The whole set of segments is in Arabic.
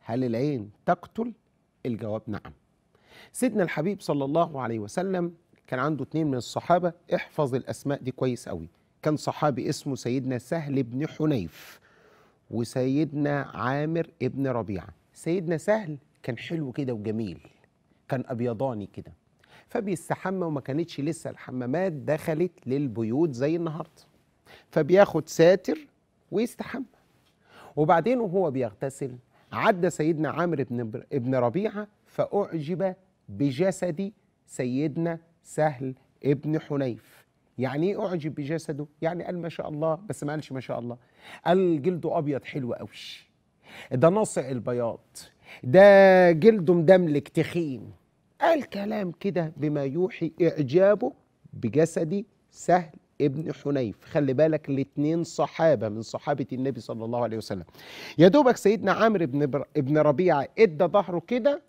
هل العين تقتل؟ الجواب نعم سيدنا الحبيب صلى الله عليه وسلم كان عنده اتنين من الصحابة احفظ الأسماء دي كويس قوي كان صحابي اسمه سيدنا سهل بن حنيف وسيدنا عامر ابن ربيعة سيدنا سهل كان حلو كده وجميل كان أبيضاني كده فبيستحمى وما كانتش لسه الحمامات دخلت للبيوت زي النهارده فبياخد ساتر ويستحمى وبعدين وهو بيغتسل عدى سيدنا عامر بن ابن ربيعه فاعجب بجسد سيدنا سهل ابن حنيف يعني ايه اعجب بجسده يعني قال ما شاء الله بس ما قالش ما شاء الله قال جلده ابيض حلو قوي ده ناصع البياض ده جلده مدملك تخين قال كلام كده بما يوحي اعجابه بجسد سهل ابن حنيف خلي بالك الاثنين صحابة من صحابة النبي صلى الله عليه وسلم يا دوبك سيدنا عامر بن, ابن بن ربيعة ادى ظهره كده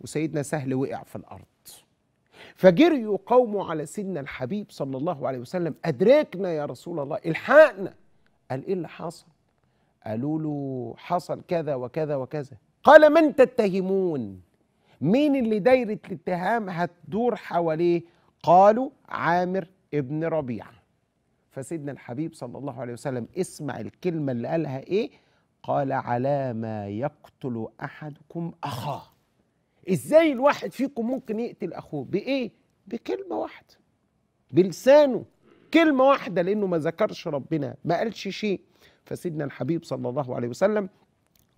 وسيدنا سهل وقع في الأرض فجري قومه على سيدنا الحبيب صلى الله عليه وسلم أدركنا يا رسول الله الحقنا قال إيه اللي حصل قالوا له حصل كذا وكذا وكذا قال من تتهمون مين اللي دايرة الاتهام هتدور حواليه قالوا عامر ابن ربيعه فسيدنا الحبيب صلى الله عليه وسلم اسمع الكلمه اللي قالها ايه قال على ما يقتل احدكم اخاه ازاي الواحد فيكم ممكن يقتل اخوه بايه بكلمه واحده بلسانه كلمه واحده لانه ما ذكرش ربنا ما قالش شيء فسيدنا الحبيب صلى الله عليه وسلم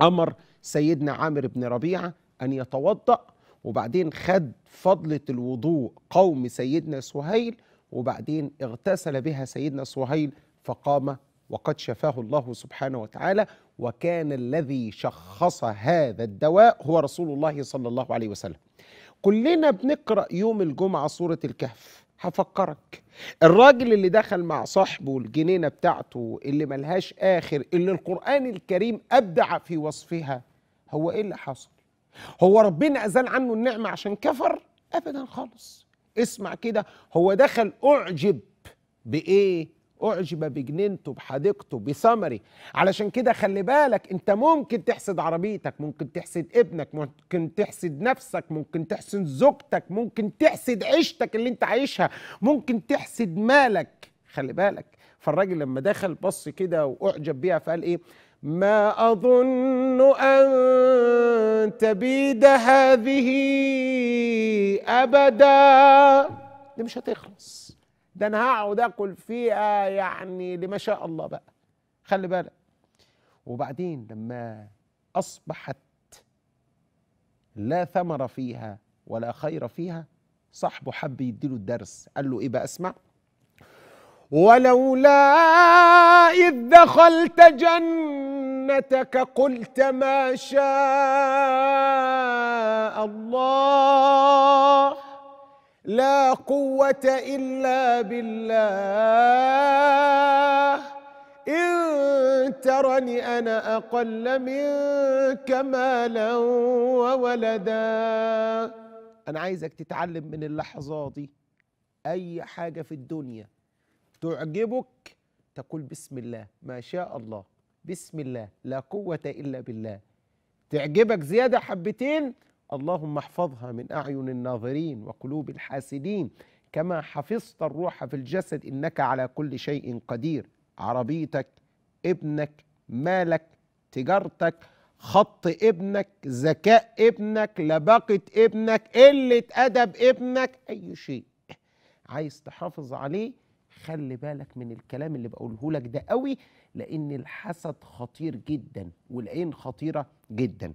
امر سيدنا عامر بن ربيعه ان يتوضا وبعدين خد فضله الوضوء قوم سيدنا سهيل وبعدين اغتسل بها سيدنا صهيل فقام وقد شفاه الله سبحانه وتعالى وكان الذي شخص هذا الدواء هو رسول الله صلى الله عليه وسلم كلنا بنقرأ يوم الجمعة سورة الكهف هفكرك الراجل اللي دخل مع صاحبه الجنينة بتاعته اللي ملهاش آخر اللي القرآن الكريم أبدع في وصفها هو إيه اللي حصل؟ هو ربنا أزال عنه النعمة عشان كفر؟ أبدا خالص اسمع كده هو دخل أعجب بإيه؟ أعجب بجنينته بحديقته بسمري علشان كده خلي بالك أنت ممكن تحسد عربيتك ممكن تحسد ابنك ممكن تحسد نفسك ممكن تحسد زوجتك ممكن تحسد عيشتك اللي أنت عايشها ممكن تحسد مالك خلي بالك فالراجل لما دخل بص كده وأعجب بيها فقال إيه ما أظن أن تبيد هذه أبدا دي مش هتخلص ده أنا هقعد أكل فيها يعني لما شاء الله بقى خلي بالك وبعدين لما أصبحت لا ثمر فيها ولا خير فيها صاحبه حب يديله الدرس قال له إيه بقى اسمع ولولا إذ دخلت جنتك قلت ما شاء الله لا قوة إلا بالله إن ترني أنا أقل منك مالا وولدا أنا عايزك تتعلم من اللحظة دي أي حاجة في الدنيا تعجبك تقول بسم الله ما شاء الله بسم الله لا قوة إلا بالله تعجبك زيادة حبتين اللهم احفظها من أعين الناظرين وقلوب الحاسدين كما حفظت الروح في الجسد إنك على كل شيء قدير عربيتك ابنك مالك تجارتك خط ابنك ذكاء ابنك لباقة ابنك قلة أدب ابنك أي شيء عايز تحافظ عليه خلي بالك من الكلام اللي بقوله لك ده قوي لان الحسد خطير جدا والعين خطيره جدا